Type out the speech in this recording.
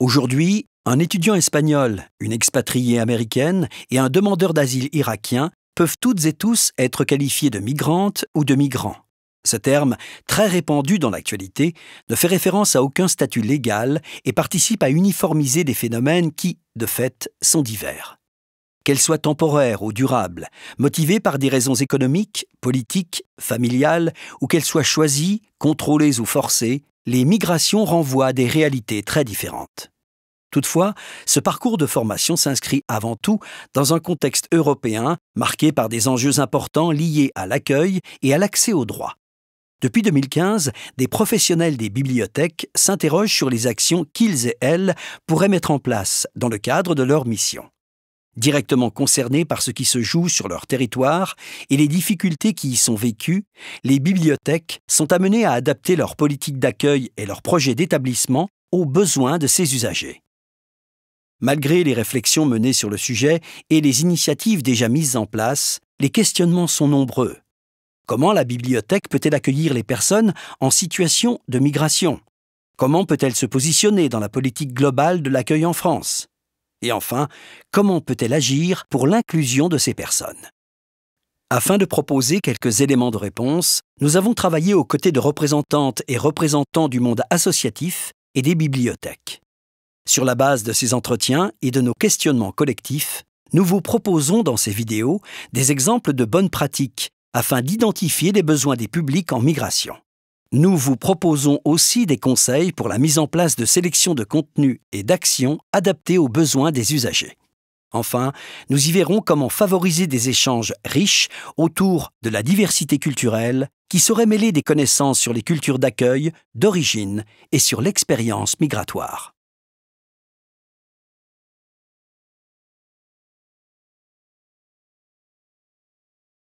Aujourd'hui, un étudiant espagnol, une expatriée américaine et un demandeur d'asile irakien peuvent toutes et tous être qualifiés de migrantes ou de migrants. Ce terme, très répandu dans l'actualité, ne fait référence à aucun statut légal et participe à uniformiser des phénomènes qui, de fait, sont divers qu'elles soient temporaires ou durables, motivées par des raisons économiques, politiques, familiales, ou qu'elles soient choisies, contrôlées ou forcées, les migrations renvoient à des réalités très différentes. Toutefois, ce parcours de formation s'inscrit avant tout dans un contexte européen marqué par des enjeux importants liés à l'accueil et à l'accès aux droits. Depuis 2015, des professionnels des bibliothèques s'interrogent sur les actions qu'ils et elles pourraient mettre en place dans le cadre de leur mission directement concernés par ce qui se joue sur leur territoire et les difficultés qui y sont vécues, les bibliothèques sont amenées à adapter leur politique d'accueil et leurs projets d'établissement aux besoins de ces usagers. Malgré les réflexions menées sur le sujet et les initiatives déjà mises en place, les questionnements sont nombreux. Comment la bibliothèque peut-elle accueillir les personnes en situation de migration Comment peut-elle se positionner dans la politique globale de l'accueil en France et enfin, comment peut-elle agir pour l'inclusion de ces personnes afin de proposer quelques éléments de réponse, nous avons travaillé aux côtés de représentantes et représentants du monde associatif et des bibliothèques. Sur la base de ces entretiens et de nos questionnements collectifs, nous vous proposons dans ces vidéos des exemples de bonnes pratiques afin d'identifier les besoins des publics en migration. Nous vous proposons aussi des conseils pour la mise en place de sélections de contenus et d'actions adaptées aux besoins des usagers. Enfin, nous y verrons comment favoriser des échanges riches autour de la diversité culturelle qui saurait mêler des connaissances sur les cultures d'accueil, d'origine et sur l'expérience migratoire.